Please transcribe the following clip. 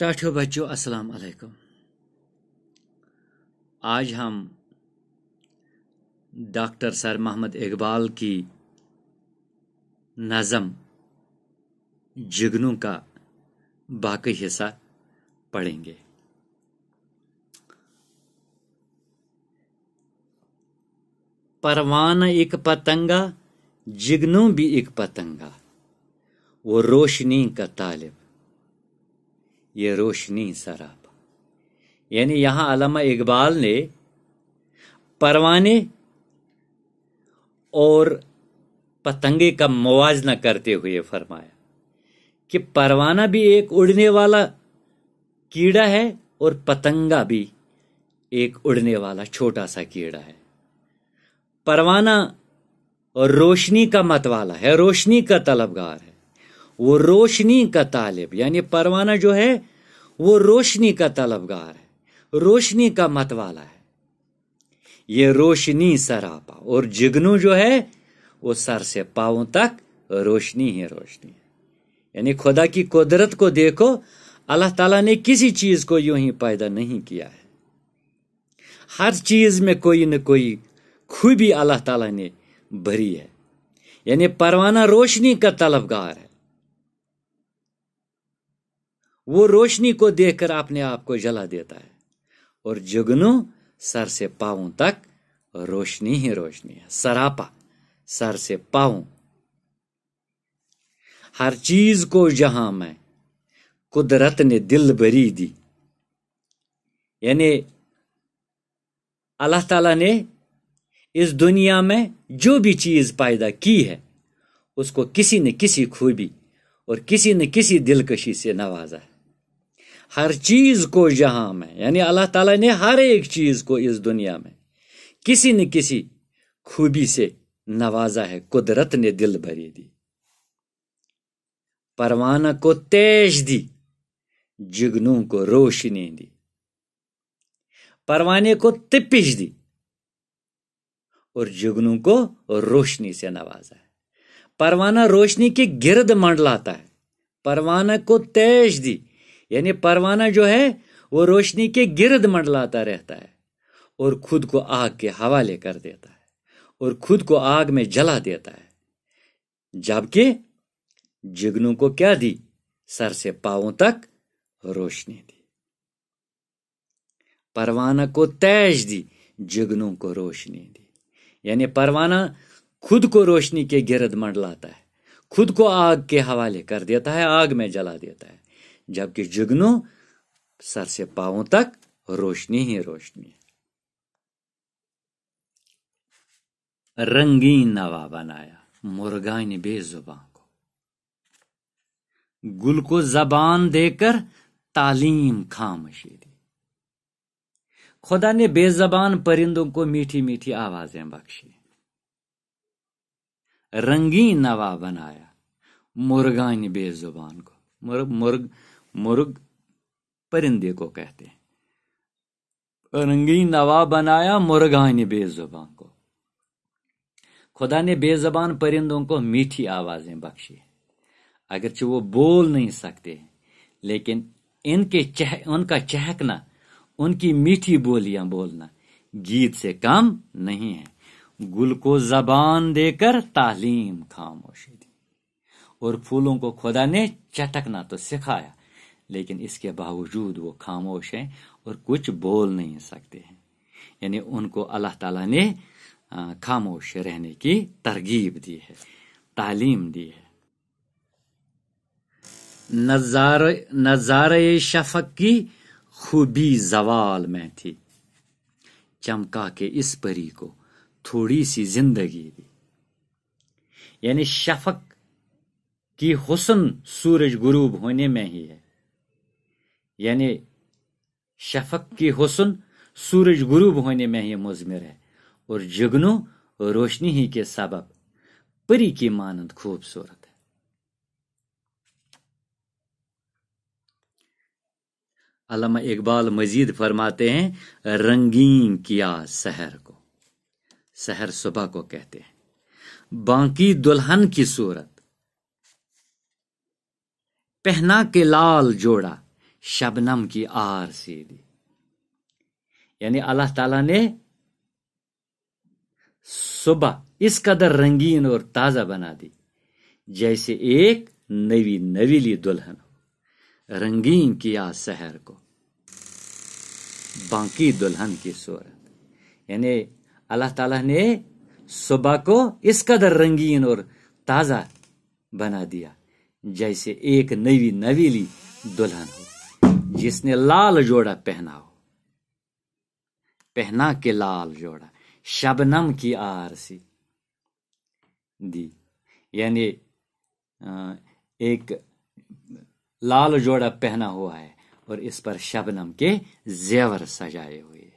टाठो बच्चों अस्सलाम वालेकुम आज हम डॉक्टर सर मोहम्मद इकबाल की नज़म जिगनू का बाकी हिस्सा पढ़ेंगे परवान एक पतंगा जिगनू भी एक पतंगा वो रोशनी का तालिब ये रोशनी सराब यानी यहां अलामा इकबाल ने परवाने और पतंगे का मुवजना करते हुए फरमाया कि परवाना भी एक उड़ने वाला कीड़ा है और पतंगा भी एक उड़ने वाला छोटा सा कीड़ा है परवाना और रोशनी का मतवाला है रोशनी का तलबगार है वो रोशनी का तालिब यानी परवाना जो है वो रोशनी का तलबगार है रोशनी का मतवाला है ये रोशनी सरापा और जिगनू जो है वो सर से पाओ तक रोशनी ही रोशनी है यानी खुदा की कुदरत को देखो अल्लाह ताला ने किसी चीज को यूं ही पैदा नहीं किया है हर चीज में कोई न कोई खूबी अल्लाह ताला ने भरी है यानी परवाना रोशनी का तलबगार है वो रोशनी को देखकर अपने आप को जला देता है और जुगनू सर से पाँव तक रोशनी ही रोशनी है सरापा सर से पाओ हर चीज को जहां मैं कुदरत ने दिल भरी दी यानी अल्लाह ताला ने इस दुनिया में जो भी चीज़ पैदा की है उसको किसी न किसी खूबी और किसी न किसी दिलकशी से नवाजा है हर चीज़ को जहां में यानी अल्लाह ताला ने हर एक चीज़ को इस दुनिया में किसी न किसी खूबी से नवाजा है कुदरत ने दिल भरी दी परवाना को तेज दी जिगनों को रोशनी दी परवाने को तिपिश दी और जुगनू को रोशनी से नवाजा है परवाना रोशनी के गिरद मंडलाता है परवाना को तेज दी यानी परवाना जो है वो रोशनी के गिरद मंडलाता रहता है और खुद को आग के हवाले कर देता है और खुद को आग में जला देता है जबकि जिगनू को क्या दी सर से पावों तक रोशनी दी परवाना को तैश दी जिगनू को रोशनी दी यानी परवाना खुद को रोशनी के गिरद मंडलाता है खुद को आग के हवाले कर देता है आग में जला देता है जबकि जुगनू सर से पावों तक रोशनी ही रोशनी रंगीन नवा बनाया मुर्गान बेजुबान को गुल को जबान देकर तालीम खामोशी दी खुदा ने बेजबान परिंदों को मीठी मीठी आवाजें बख्शी रंगीन नवा बनाया मुर्गान बेजुबान को मुर्ग मुर्ग मुर्ग परिंदे को कहते हैं रंगी नवा बनाया मुर्गान बेजुबान को खुदा ने बेजबान परिंदों को मीठी आवाज़ें बख्शी अगरचे वो बोल नहीं सकते लेकिन इनके चह उनका चहकना उनकी मीठी बोलियां बोलना गीत से कम नहीं है गुल को जबान देकर तालीम खामोशी दी और फूलों को खुदा ने चटकना तो सिखाया लेकिन इसके बावजूद वो खामोश हैं और कुछ बोल नहीं सकते हैं यानी उनको अल्लाह ताला ने खामोश रहने की तरगीब दी है तालीम दी है नज़ार नज़ार शफक की खूबी जवाल में थी चमका के इस परी को थोड़ी सी जिंदगी दी यानी शफक की हुसन सूरज गुरूब होने में ही है यानी शफक की हुसन सूरज गुरु होने में ही मुजमिर है और जगनू रोशनी ही के सबब परी की मानंद खूबसूरत है अलामा इकबाल मजीद फरमाते हैं रंगीन किया शहर को शहर सुबह को कहते हैं बाकी दुल्हन की सूरत पहना के लाल जोड़ा शबनम की आर से दी यानी अल्लाह ताला ने सुबह इस कदर रंगीन और ताजा बना दी जैसे एक नवी नवीली दुल्हन हो रंगीन किया शहर को बाकी दुल्हन की सूरत यानी अल्लाह ताला ने सुबह को इस कदर रंगीन और ताजा बना दिया जैसे एक नवी नवीली दुल्हन हो जिसने लाल जोड़ा पहना हो पहना के लाल जोड़ा शबनम की आरसी दी यानी एक लाल जोड़ा पहना हुआ है और इस पर शबनम के जेवर सजाए हुए